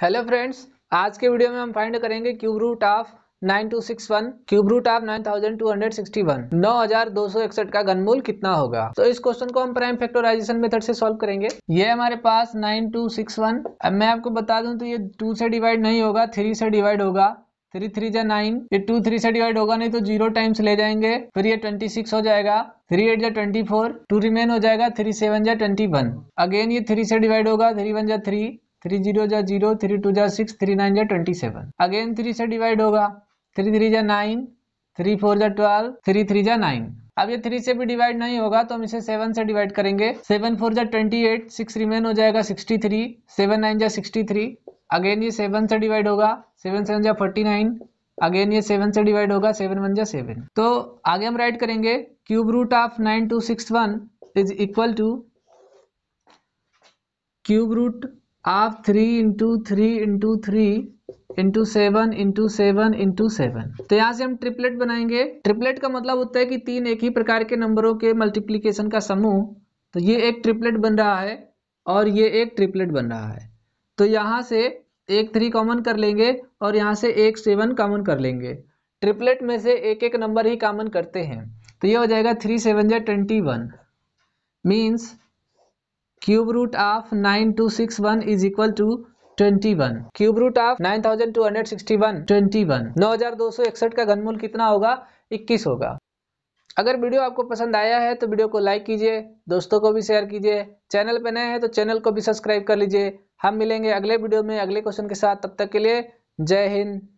hello friends आज के video में हम फाइंड करेंगे cube root of 9261 cube root of 9261 9261 का घनमूल कितना होगा तो इस क्वेश्चन को हम प्राइम फैक्टराइजेशन मेथड से सॉल्व करेंगे ये हमारे पास 9261 अब मैं आपको बता दूं तो ये टू से डिवाइड नहीं होगा थ्री से डिवाइड होगा थ्री थ्री जा नाइन ये टू थ्री से डिवाइड होगा नहीं तो जीरो टाइम्स ले जाएंगे फिर ये ट्वेंटी सिक्स हो जाएगा थ्री एट जा ट्वेंटी फोर टू रिमेन हो जाएगा थ्री सेवन जा ट्वेंटी वन अगेन ये थ्री से डिवाइड होगा थ्री वन जा थ्री थ्री जीरो जा जीरो थ्री टू जा सिक्स थ्री नाइन जा ट्वेंटी सेवन अगेन थ्री से डिवाइड होगा थ्री थ्री जा नाइन थ्री फोर जा ट्वेल्व थ्री थ्री जा नाइन अब ये थ्री से भी डिवाइड नहीं होगा तो हम इसे सेवन से डिवाइड करेंगे सेवन फोर जा ट्वेंटी एट सिक्स रिमेन हो जाएगा सिक्सटी थ्री सेवन नाइन जा सिक्सटी थ्री अगेन ये सेवन से डिवाइड होगा सेवन सेवन जा फोर्टी नाइन अगेन ये सेवन से डिवाइड होगा सेवन वन जा सेवन तो आगे हम राइट करेंगे cube root of nine two six one is equal to cube root आप three into three into three into seven into seven into seven तो यहाँ से हम ट्रिपलेट बनाएंगे ट्रिपलेट का मतलब होता है कि तीन एक ही प्रकार के नंबरों के मल्टीप्लीकेशन का समूह तो ये एक ट्रिपलेट बन रहा है और ये एक ट्रिपलेट बन रहा है तो यहाँ से एक थ्री कॉमन कर लेंगे और यहाँ से एक सेवन कॉमन कर लेंगे ट्रिपलेट में से एक एक नंबर ही कॉमन करते हैं तो ये हो जाएगा थ्री सेवन जै twenty one means cube root of nine two six one is equal to twenty one cube root of nine thousand two hundred sixty one twenty one नौ हजार दो सौ इकसठ का घनमूल कितना होगा इक्कीस होगा अगर वीडियो आपको पसंद आया है तो वीडियो को लाइक कीजिए दोस्तों को भी शेयर कीजिए चैनल पर नए हैं तो चैनल को भी सब्सक्राइब कर लीजिए हम मिलेंगे अगले वीडियो में अगले क्वेश्चन के साथ तब तक के लिए जय हिंद